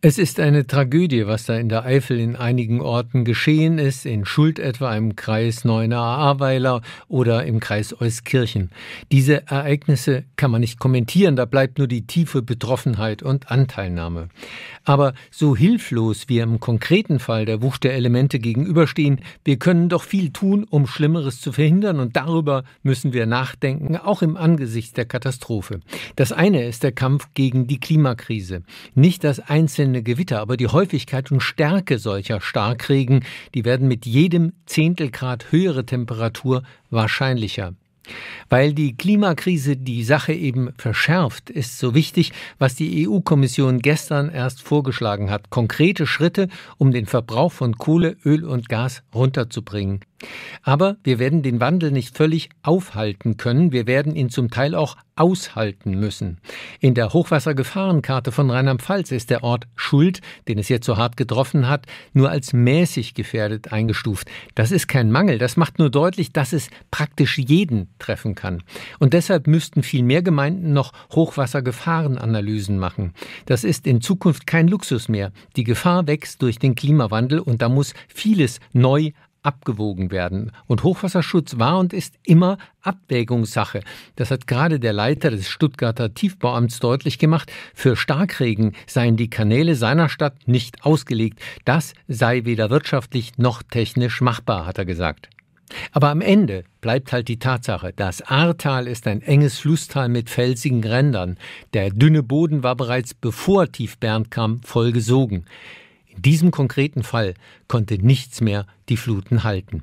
Es ist eine Tragödie, was da in der Eifel in einigen Orten geschehen ist, in Schuld etwa im Kreis Neuner ahrweiler oder im Kreis Euskirchen. Diese Ereignisse kann man nicht kommentieren, da bleibt nur die tiefe Betroffenheit und Anteilnahme. Aber so hilflos wir im konkreten Fall der Wucht der Elemente gegenüberstehen, wir können doch viel tun, um Schlimmeres zu verhindern und darüber müssen wir nachdenken, auch im Angesicht der Katastrophe. Das eine ist der Kampf gegen die Klimakrise. Nicht das einzelne einzelne Gewitter, aber die Häufigkeit und Stärke solcher Starkregen, die werden mit jedem Zehntelgrad höhere Temperatur wahrscheinlicher. Weil die Klimakrise die Sache eben verschärft, ist so wichtig, was die EU-Kommission gestern erst vorgeschlagen hat. Konkrete Schritte, um den Verbrauch von Kohle, Öl und Gas runterzubringen. Aber wir werden den Wandel nicht völlig aufhalten können, wir werden ihn zum Teil auch aushalten müssen. In der Hochwassergefahrenkarte von Rheinland-Pfalz ist der Ort Schuld, den es jetzt so hart getroffen hat, nur als mäßig gefährdet eingestuft. Das ist kein Mangel, das macht nur deutlich, dass es praktisch jeden treffen kann. Und deshalb müssten viel mehr Gemeinden noch Hochwassergefahrenanalysen machen. Das ist in Zukunft kein Luxus mehr. Die Gefahr wächst durch den Klimawandel und da muss vieles neu abgewogen werden. Und Hochwasserschutz war und ist immer Abwägungssache. Das hat gerade der Leiter des Stuttgarter Tiefbauamts deutlich gemacht. Für Starkregen seien die Kanäle seiner Stadt nicht ausgelegt. Das sei weder wirtschaftlich noch technisch machbar, hat er gesagt. Aber am Ende bleibt halt die Tatsache, das Ahrtal ist ein enges Flusstal mit felsigen Rändern. Der dünne Boden war bereits bevor Tief Bernd kam vollgesogen diesem konkreten Fall konnte nichts mehr die Fluten halten.